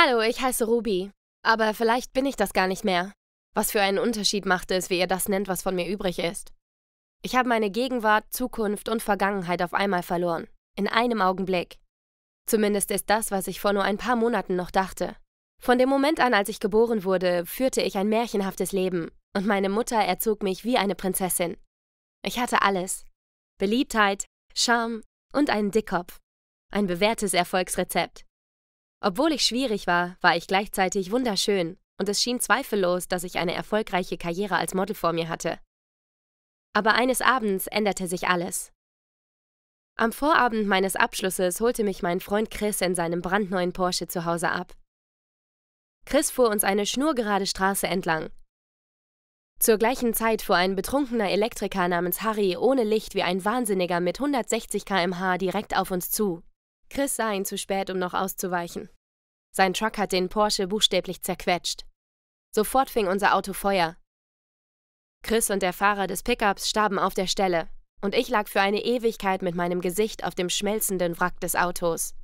Hallo, ich heiße Ruby. Aber vielleicht bin ich das gar nicht mehr. Was für einen Unterschied macht es, wie ihr das nennt, was von mir übrig ist. Ich habe meine Gegenwart, Zukunft und Vergangenheit auf einmal verloren. In einem Augenblick. Zumindest ist das, was ich vor nur ein paar Monaten noch dachte. Von dem Moment an, als ich geboren wurde, führte ich ein märchenhaftes Leben und meine Mutter erzog mich wie eine Prinzessin. Ich hatte alles. Beliebtheit, Charme und einen Dickkopf. Ein bewährtes Erfolgsrezept. Obwohl ich schwierig war, war ich gleichzeitig wunderschön und es schien zweifellos, dass ich eine erfolgreiche Karriere als Model vor mir hatte. Aber eines Abends änderte sich alles. Am Vorabend meines Abschlusses holte mich mein Freund Chris in seinem brandneuen Porsche zu Hause ab. Chris fuhr uns eine schnurgerade Straße entlang. Zur gleichen Zeit fuhr ein betrunkener Elektriker namens Harry ohne Licht wie ein Wahnsinniger mit 160 km/h direkt auf uns zu. Chris sah ihn zu spät, um noch auszuweichen. Sein Truck hat den Porsche buchstäblich zerquetscht. Sofort fing unser Auto Feuer. Chris und der Fahrer des Pickups starben auf der Stelle, und ich lag für eine Ewigkeit mit meinem Gesicht auf dem schmelzenden Wrack des Autos.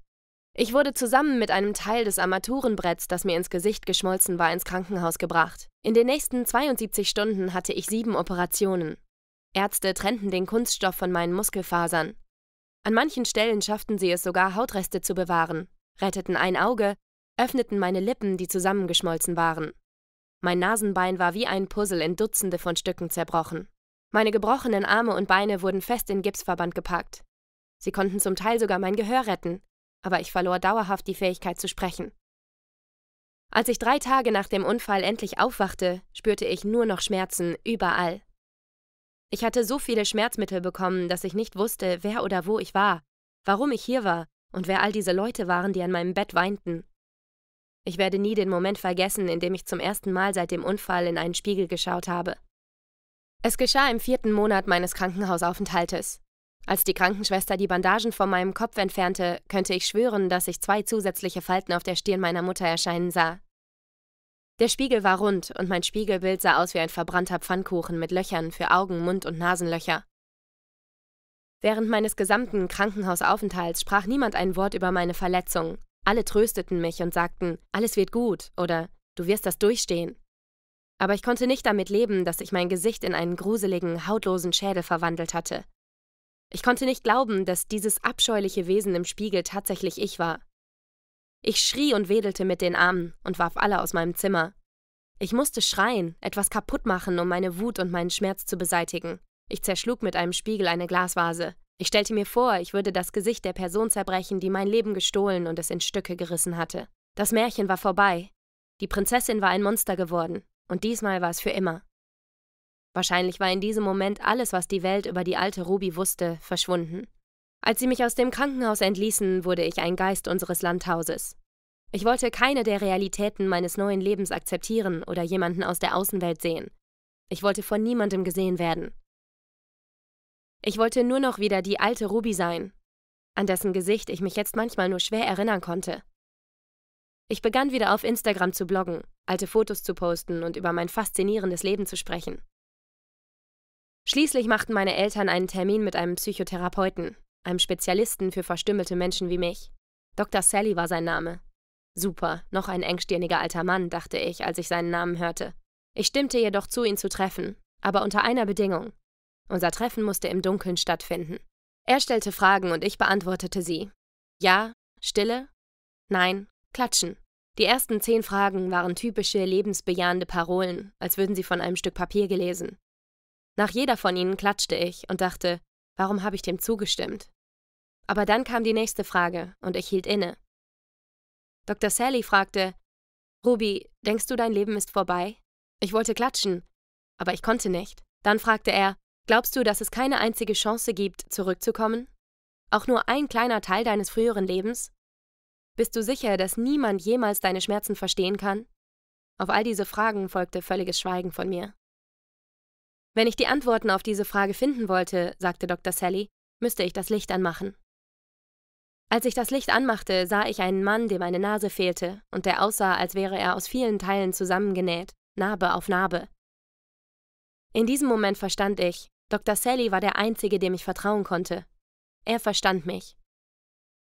Ich wurde zusammen mit einem Teil des Armaturenbretts, das mir ins Gesicht geschmolzen war, ins Krankenhaus gebracht. In den nächsten 72 Stunden hatte ich sieben Operationen. Ärzte trennten den Kunststoff von meinen Muskelfasern. An manchen Stellen schafften sie es sogar, Hautreste zu bewahren, retteten ein Auge, öffneten meine Lippen, die zusammengeschmolzen waren. Mein Nasenbein war wie ein Puzzle in Dutzende von Stücken zerbrochen. Meine gebrochenen Arme und Beine wurden fest in Gipsverband gepackt. Sie konnten zum Teil sogar mein Gehör retten, aber ich verlor dauerhaft die Fähigkeit zu sprechen. Als ich drei Tage nach dem Unfall endlich aufwachte, spürte ich nur noch Schmerzen überall. Ich hatte so viele Schmerzmittel bekommen, dass ich nicht wusste, wer oder wo ich war, warum ich hier war und wer all diese Leute waren, die an meinem Bett weinten. Ich werde nie den Moment vergessen, in dem ich zum ersten Mal seit dem Unfall in einen Spiegel geschaut habe. Es geschah im vierten Monat meines Krankenhausaufenthaltes. Als die Krankenschwester die Bandagen von meinem Kopf entfernte, könnte ich schwören, dass ich zwei zusätzliche Falten auf der Stirn meiner Mutter erscheinen sah, der Spiegel war rund und mein Spiegelbild sah aus wie ein verbrannter Pfannkuchen mit Löchern für Augen, Mund und Nasenlöcher. Während meines gesamten Krankenhausaufenthalts sprach niemand ein Wort über meine Verletzung. Alle trösteten mich und sagten, alles wird gut oder du wirst das durchstehen. Aber ich konnte nicht damit leben, dass ich mein Gesicht in einen gruseligen, hautlosen Schädel verwandelt hatte. Ich konnte nicht glauben, dass dieses abscheuliche Wesen im Spiegel tatsächlich ich war. Ich schrie und wedelte mit den Armen und warf alle aus meinem Zimmer. Ich musste schreien, etwas kaputt machen, um meine Wut und meinen Schmerz zu beseitigen. Ich zerschlug mit einem Spiegel eine Glasvase. Ich stellte mir vor, ich würde das Gesicht der Person zerbrechen, die mein Leben gestohlen und es in Stücke gerissen hatte. Das Märchen war vorbei. Die Prinzessin war ein Monster geworden, und diesmal war es für immer. Wahrscheinlich war in diesem Moment alles, was die Welt über die alte Ruby wusste, verschwunden. Als sie mich aus dem Krankenhaus entließen, wurde ich ein Geist unseres Landhauses. Ich wollte keine der Realitäten meines neuen Lebens akzeptieren oder jemanden aus der Außenwelt sehen. Ich wollte von niemandem gesehen werden. Ich wollte nur noch wieder die alte Ruby sein, an dessen Gesicht ich mich jetzt manchmal nur schwer erinnern konnte. Ich begann wieder auf Instagram zu bloggen, alte Fotos zu posten und über mein faszinierendes Leben zu sprechen. Schließlich machten meine Eltern einen Termin mit einem Psychotherapeuten einem Spezialisten für verstümmelte Menschen wie mich. Dr. Sally war sein Name. Super, noch ein engstirniger alter Mann, dachte ich, als ich seinen Namen hörte. Ich stimmte jedoch zu, ihn zu treffen, aber unter einer Bedingung. Unser Treffen musste im Dunkeln stattfinden. Er stellte Fragen und ich beantwortete sie. Ja, Stille? Nein, Klatschen. Die ersten zehn Fragen waren typische lebensbejahende Parolen, als würden sie von einem Stück Papier gelesen. Nach jeder von ihnen klatschte ich und dachte, warum habe ich dem zugestimmt? Aber dann kam die nächste Frage und ich hielt inne. Dr. Sally fragte: Ruby, denkst du, dein Leben ist vorbei? Ich wollte klatschen, aber ich konnte nicht. Dann fragte er: Glaubst du, dass es keine einzige Chance gibt, zurückzukommen? Auch nur ein kleiner Teil deines früheren Lebens? Bist du sicher, dass niemand jemals deine Schmerzen verstehen kann? Auf all diese Fragen folgte völliges Schweigen von mir. Wenn ich die Antworten auf diese Frage finden wollte, sagte Dr. Sally, müsste ich das Licht anmachen. Als ich das Licht anmachte, sah ich einen Mann, dem eine Nase fehlte und der aussah, als wäre er aus vielen Teilen zusammengenäht, Narbe auf Narbe. In diesem Moment verstand ich, Dr. Sally war der Einzige, dem ich vertrauen konnte. Er verstand mich.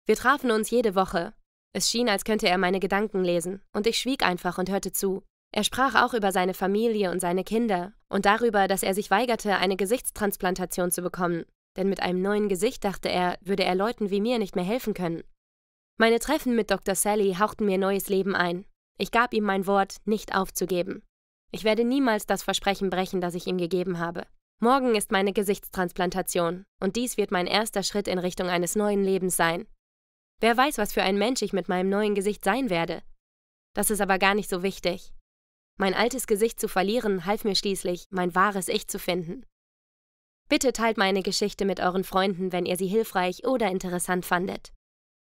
Wir trafen uns jede Woche. Es schien, als könnte er meine Gedanken lesen, und ich schwieg einfach und hörte zu. Er sprach auch über seine Familie und seine Kinder und darüber, dass er sich weigerte, eine Gesichtstransplantation zu bekommen, denn mit einem neuen Gesicht, dachte er, würde er Leuten wie mir nicht mehr helfen können. Meine Treffen mit Dr. Sally hauchten mir neues Leben ein. Ich gab ihm mein Wort, nicht aufzugeben. Ich werde niemals das Versprechen brechen, das ich ihm gegeben habe. Morgen ist meine Gesichtstransplantation, und dies wird mein erster Schritt in Richtung eines neuen Lebens sein. Wer weiß, was für ein Mensch ich mit meinem neuen Gesicht sein werde. Das ist aber gar nicht so wichtig. Mein altes Gesicht zu verlieren half mir schließlich, mein wahres Ich zu finden. Bitte teilt meine Geschichte mit euren Freunden, wenn ihr sie hilfreich oder interessant fandet.